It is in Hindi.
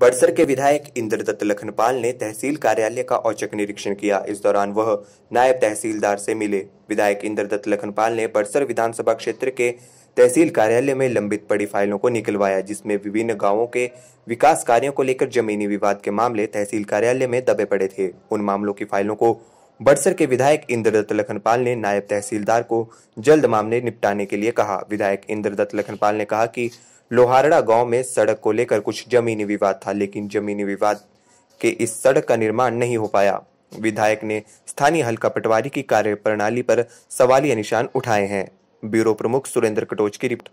बड़सर के विधायक इंद्रदत्त लखनपाल ने तहसील कार्यालय का औचक निरीक्षण किया इस दौरान वह नायब तहसीलदार से मिले विधायक इंद्रदत्त लखनपाल ने बड़सर विधानसभा क्षेत्र के तहसील कार्यालय में लंबित पड़ी फाइलों को निकलवाया जिसमें विभिन्न गांवों के विकास कार्यों को लेकर जमीनी विवाद के मामले तहसील कार्यालय में दबे पड़े थे उन मामलों की फाइलों को बड़सर के विधायक इंद्रदत्त लखनपाल ने नायब तहसीलदार को जल्द मामले निपटाने के लिए कहा विधायक इंद्रदत्त लखनपाल ने कहा कि लोहारड़ा गांव में सड़क को लेकर कुछ जमीनी विवाद था लेकिन जमीनी विवाद के इस सड़क का निर्माण नहीं हो पाया विधायक ने स्थानीय हल्का पटवारी की कार्यप्रणाली पर सवालिया निशान उठाए हैं ब्यूरो प्रमुख सुरेंद्र कटोच की रिपोर्ट